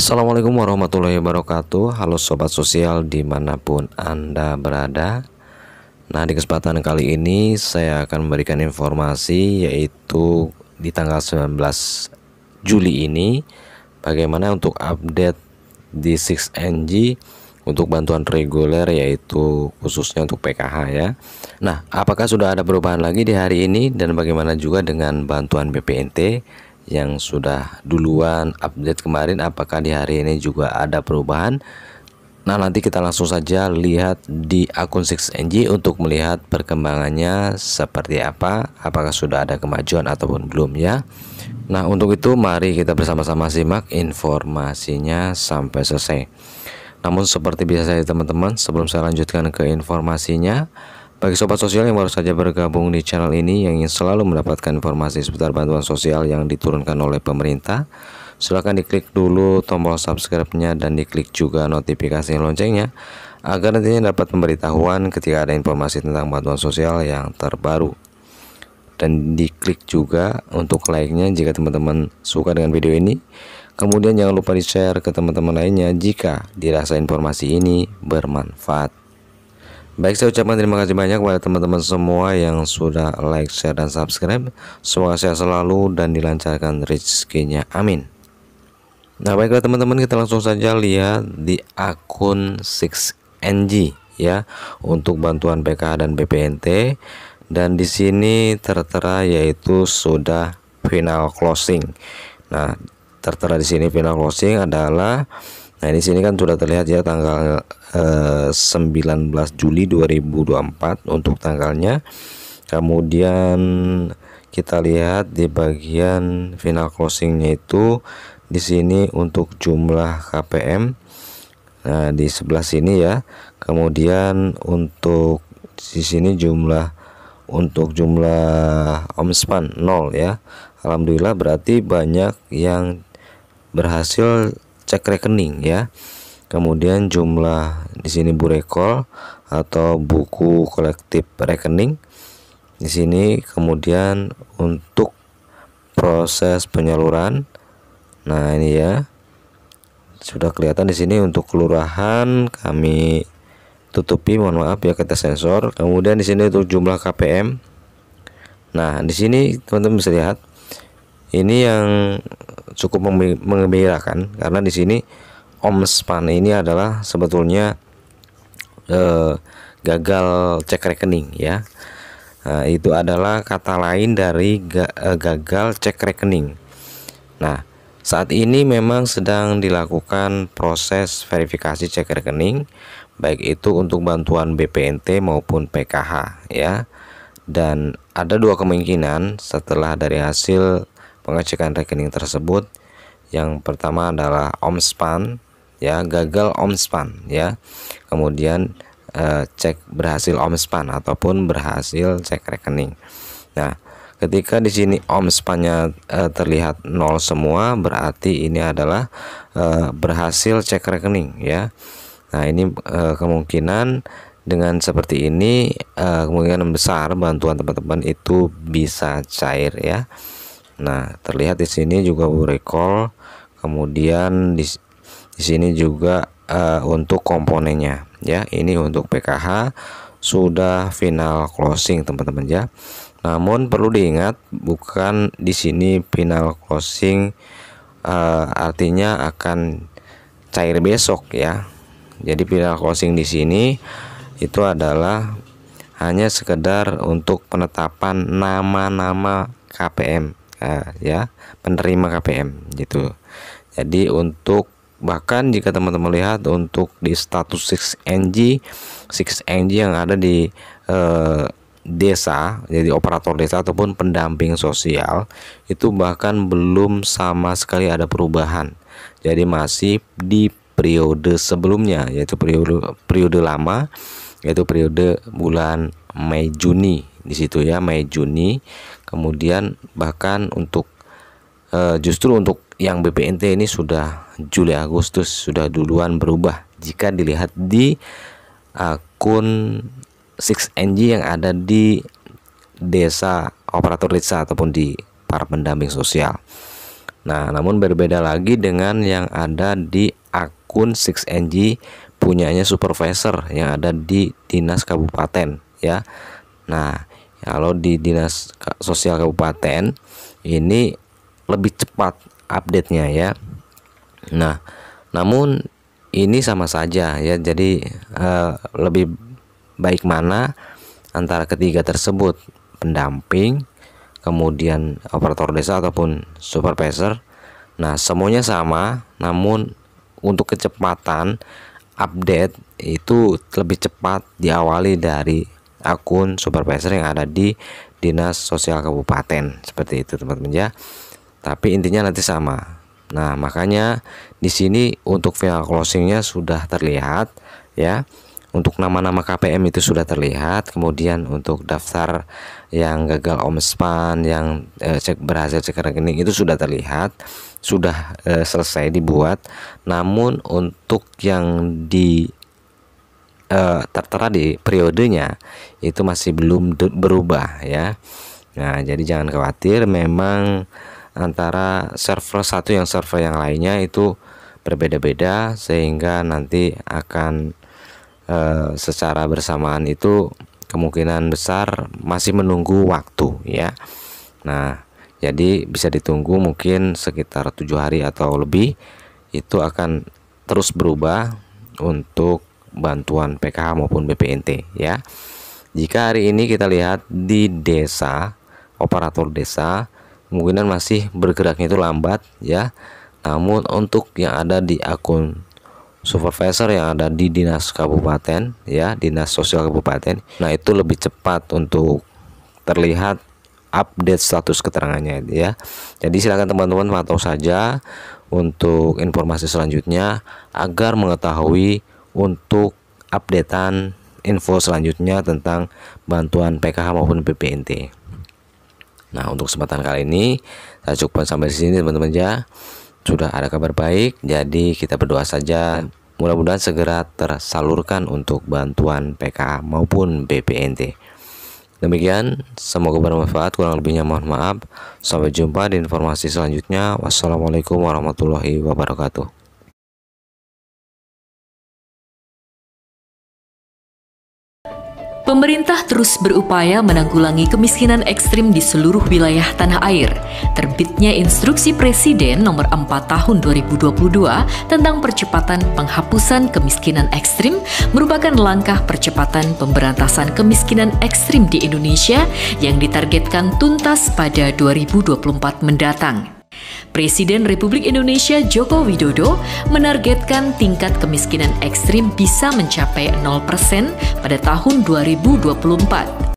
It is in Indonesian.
Assalamualaikum warahmatullahi wabarakatuh Halo Sobat Sosial dimanapun Anda berada Nah di kesempatan kali ini saya akan memberikan informasi yaitu di tanggal 19 Juli ini Bagaimana untuk update di 6NG untuk bantuan reguler yaitu khususnya untuk PKH ya Nah apakah sudah ada perubahan lagi di hari ini dan bagaimana juga dengan bantuan BPNT yang sudah duluan update kemarin apakah di hari ini juga ada perubahan Nah nanti kita langsung saja lihat di akun 6NG untuk melihat perkembangannya seperti apa Apakah sudah ada kemajuan ataupun belum ya Nah untuk itu mari kita bersama-sama simak informasinya sampai selesai Namun seperti biasa ya teman-teman sebelum saya lanjutkan ke informasinya bagi sobat sosial yang baru saja bergabung di channel ini yang ingin selalu mendapatkan informasi seputar bantuan sosial yang diturunkan oleh pemerintah, silahkan diklik dulu tombol subscribe-nya dan diklik juga notifikasi loncengnya agar nantinya dapat pemberitahuan ketika ada informasi tentang bantuan sosial yang terbaru. Dan diklik juga untuk like-nya jika teman-teman suka dengan video ini. Kemudian jangan lupa di-share ke teman-teman lainnya jika dirasa informasi ini bermanfaat. Baik, saya ucapkan terima kasih banyak kepada teman-teman semua yang sudah like, share, dan subscribe. Semoga sehat selalu dan dilancarkan rezekinya. Amin. Nah, baiklah teman-teman, kita langsung saja lihat di akun 6NG ya untuk bantuan PKH dan BPNT dan di sini tertera yaitu sudah final closing. Nah, tertera di sini final closing adalah Nah, di sini kan sudah terlihat ya tanggal eh, 19 Juli 2024 untuk tanggalnya. Kemudian kita lihat di bagian final closingnya itu di sini untuk jumlah KPM. Nah, di sebelah sini ya. Kemudian untuk di sini jumlah untuk jumlah omspan 0 ya. Alhamdulillah berarti banyak yang berhasil cek rekening ya. Kemudian jumlah di sini bu rekol atau buku kolektif rekening. Di sini kemudian untuk proses penyaluran. Nah, ini ya. Sudah kelihatan di sini untuk kelurahan kami tutupi mohon maaf ya kita sensor. Kemudian di sini untuk jumlah KPM. Nah, di sini teman-teman bisa lihat ini yang cukup mengembirakan karena di sini Om Span ini adalah sebetulnya eh, gagal cek rekening ya. Nah, itu adalah kata lain dari ga, eh, gagal cek rekening. Nah, saat ini memang sedang dilakukan proses verifikasi cek rekening baik itu untuk bantuan BPNT maupun PKH ya. Dan ada dua kemungkinan setelah dari hasil pengecekan rekening tersebut. Yang pertama adalah Omspan ya, gagal Omspan ya. Kemudian eh, cek berhasil Omspan ataupun berhasil cek rekening. Nah, ketika di sini Omspannya eh, terlihat nol semua berarti ini adalah eh, berhasil cek rekening ya. Nah, ini eh, kemungkinan dengan seperti ini eh, kemungkinan besar bantuan teman-teman itu bisa cair ya Nah, terlihat di sini juga recall. Kemudian di, di sini juga uh, untuk komponennya ya. Ini untuk PKH sudah final closing, teman-teman ya. Namun perlu diingat bukan di sini final closing uh, artinya akan cair besok ya. Jadi final closing di sini itu adalah hanya sekedar untuk penetapan nama-nama KPM ya penerima KPM gitu jadi untuk bahkan jika teman-teman lihat untuk di status 6NG 6NG yang ada di eh, desa jadi operator desa ataupun pendamping sosial itu bahkan belum sama sekali ada perubahan jadi masih di periode sebelumnya yaitu periode periode lama yaitu periode bulan Mei Juni di situ ya Mei Juni kemudian bahkan untuk e, justru untuk yang BPNT ini sudah Juli Agustus sudah duluan berubah jika dilihat di akun 6NG yang ada di desa operator desa ataupun di para pendamping sosial. Nah, namun berbeda lagi dengan yang ada di akun 6NG punyanya supervisor yang ada di dinas kabupaten ya. Nah, kalau di dinas sosial kabupaten ini lebih cepat update-nya ya nah namun ini sama saja ya jadi eh, lebih baik mana antara ketiga tersebut pendamping kemudian operator desa ataupun supervisor nah semuanya sama namun untuk kecepatan update itu lebih cepat diawali dari akun supervisor yang ada di dinas sosial kabupaten seperti itu teman-teman ya tapi intinya nanti sama nah makanya di sini untuk final closingnya sudah terlihat ya untuk nama-nama KPM itu sudah terlihat kemudian untuk daftar yang gagal omspan yang eh, cek berhasil cek rekening itu sudah terlihat sudah eh, selesai dibuat namun untuk yang di uh, tertera di periodenya itu masih belum berubah ya. Nah, jadi jangan khawatir memang antara server satu yang server yang lainnya itu berbeda-beda sehingga nanti akan e, secara bersamaan itu kemungkinan besar masih menunggu waktu ya. Nah, jadi bisa ditunggu mungkin sekitar tujuh hari atau lebih itu akan terus berubah untuk bantuan PKH maupun BPNT ya. Jika hari ini kita lihat di desa, operator desa kemungkinan masih bergeraknya itu lambat ya. Namun untuk yang ada di akun supervisor yang ada di dinas kabupaten ya, dinas sosial kabupaten. Nah, itu lebih cepat untuk terlihat update status keterangannya ya. Jadi silakan teman-teman pantau saja untuk informasi selanjutnya agar mengetahui untuk updatean info selanjutnya tentang bantuan PKH maupun BPNT. Nah, untuk kesempatan kali ini saya cukup sampai di sini teman-teman ya. Sudah ada kabar baik, jadi kita berdoa saja mudah-mudahan segera tersalurkan untuk bantuan PKH maupun BPNT. Demikian, semoga bermanfaat. Kurang lebihnya mohon maaf. Sampai jumpa di informasi selanjutnya. Wassalamualaikum warahmatullahi wabarakatuh. Pemerintah terus berupaya menanggulangi kemiskinan ekstrim di seluruh wilayah tanah air. Terbitnya Instruksi Presiden Nomor 4 Tahun 2022 tentang percepatan penghapusan kemiskinan ekstrim merupakan langkah percepatan pemberantasan kemiskinan ekstrim di Indonesia yang ditargetkan tuntas pada 2024 mendatang. Presiden Republik Indonesia Joko Widodo menargetkan tingkat kemiskinan ekstrim bisa mencapai 0% pada tahun 2024.